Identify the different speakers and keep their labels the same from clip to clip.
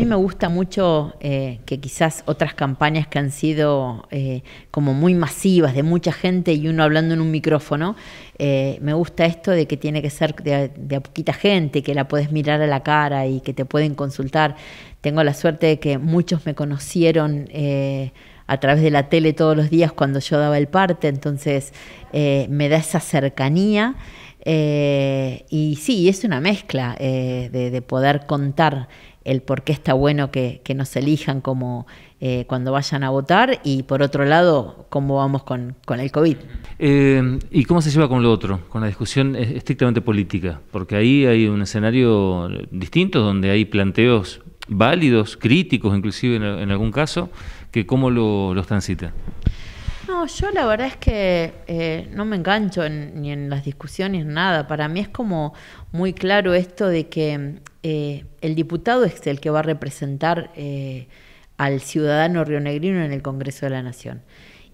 Speaker 1: mí me gusta mucho eh, que quizás otras campañas que han sido eh, como muy masivas, de mucha gente y uno hablando en un micrófono, eh, me gusta esto de que tiene que ser de, poquita gente, que la puedes mirar a la cara y que te pueden consultar. Tengo la suerte de que muchos me conocieron a través de la tele todos los días cuando yo daba el parte, entonces me da esa cercanía. y sí, es una mezcla de, poder contar el por qué está bueno que, nos elijan como eh, cuando vayan a votar y por otro lado, cómo vamos con, con el COVID.
Speaker 2: Eh, ¿Y cómo se lleva con lo otro, con la discusión estrictamente política? Porque ahí hay un escenario distinto donde hay planteos válidos, críticos inclusive en, algún caso, que cómo lo, los transita.
Speaker 1: No, yo la verdad es que eh, no me engancho ni en las discusiones, nada. Para mí es como muy claro esto de que eh, el diputado es el que va a representar eh, al ciudadano rionegrino en el Congreso de la Nación.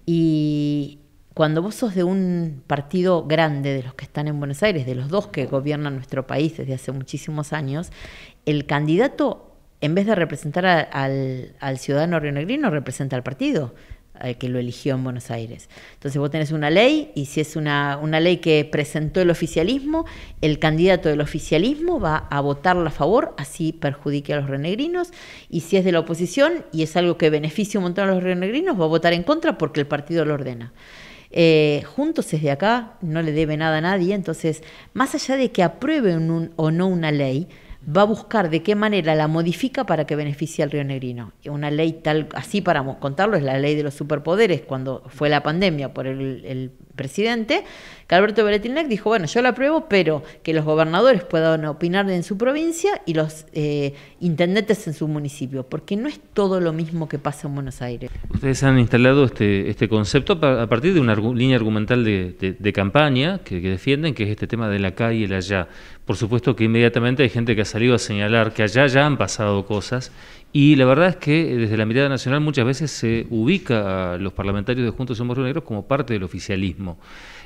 Speaker 1: Y cuando vos sos de un partido grande, de los que están en Buenos Aires, de los dos que gobiernan nuestro país desde hace muchísimos años, el candidato, en vez de representar al ciudadano rionegrino, representa al partido eh, que lo eligió en Buenos Aires. Entonces vos tenés una ley y si es una, una ley que presentó el oficialismo, el candidato del oficialismo va a votarla a favor, así perjudique a los renegrinos, y si es de la oposición y es algo que beneficia un montón a los renegrinos, va a votar en contra porque el partido lo ordena. Eh, juntos desde acá no le debe nada a nadie, entonces más allá de que apruebe un, o no una ley, va a buscar de qué manera la modifica para que beneficie al río Negrino. Una ley tal, así para contarlo, es la ley de los superpoderes, cuando fue la pandemia por el, el presidente, que Alberto Beretilnec dijo, bueno, yo la apruebo, pero que los gobernadores puedan opinar en su provincia y los eh, intendentes en su municipio, porque no es todo lo mismo que pasa en Buenos Aires.
Speaker 2: Ustedes han instalado este, este concepto a partir de una línea argumental de, campaña que, defienden, que es este tema de la calle y el allá. Por supuesto que inmediatamente hay gente que ha salido a señalar que allá ya han pasado cosas y la verdad es que eh, desde la mirada nacional muchas veces se ubica a los parlamentarios de Juntos Somos Río Negro como parte del oficialismo.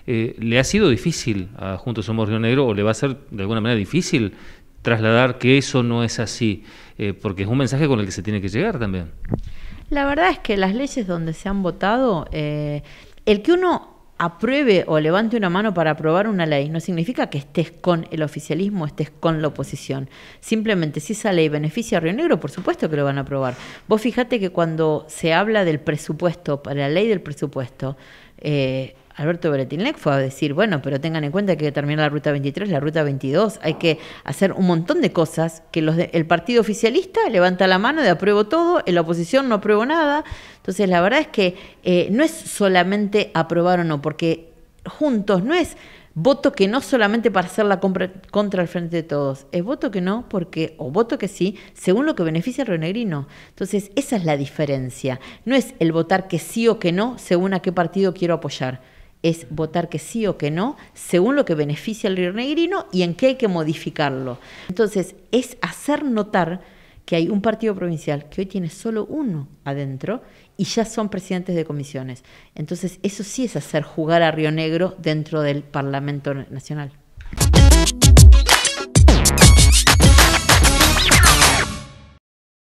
Speaker 2: Eh, ¿Le ha sido difícil a Juntos Somos Río Negro o le va a ser de alguna manera difícil trasladar que eso no es así? Eh, porque es un mensaje con el que se tiene que llegar también.
Speaker 1: La verdad es que las leyes donde se han votado, el que uno apruebe o levante una mano para aprobar una ley no significa que estés con el oficialismo, estés con la oposición. Simplemente si esa ley beneficia a Río Negro, por supuesto que lo van a aprobar. Vos fíjate que cuando se habla del presupuesto, para la ley del presupuesto, eh, Alberto Beretinlec fue a decir, bueno, pero tengan en cuenta que hay que terminar la ruta 23, la ruta 22, hay que hacer un montón de cosas que los el partido oficialista levanta la mano de apruebo todo, en la oposición no apruebo nada. Entonces, la verdad es que eh, no es solamente aprobar o no, porque juntos no es voto que no solamente para hacer la compra contra el frente de todos, es voto que no porque o voto que sí, según lo que beneficia al rionegrino. Entonces, esa es la diferencia. No es el votar que sí o que no según a qué partido quiero apoyar es votar que sí o que no, según lo que beneficia al río Negrino y en qué hay que modificarlo. Entonces, es hacer notar que hay un partido provincial que hoy tiene solo uno adentro y ya son presidentes de comisiones. Entonces, eso sí es hacer jugar a Río Negro dentro del Parlamento Nacional.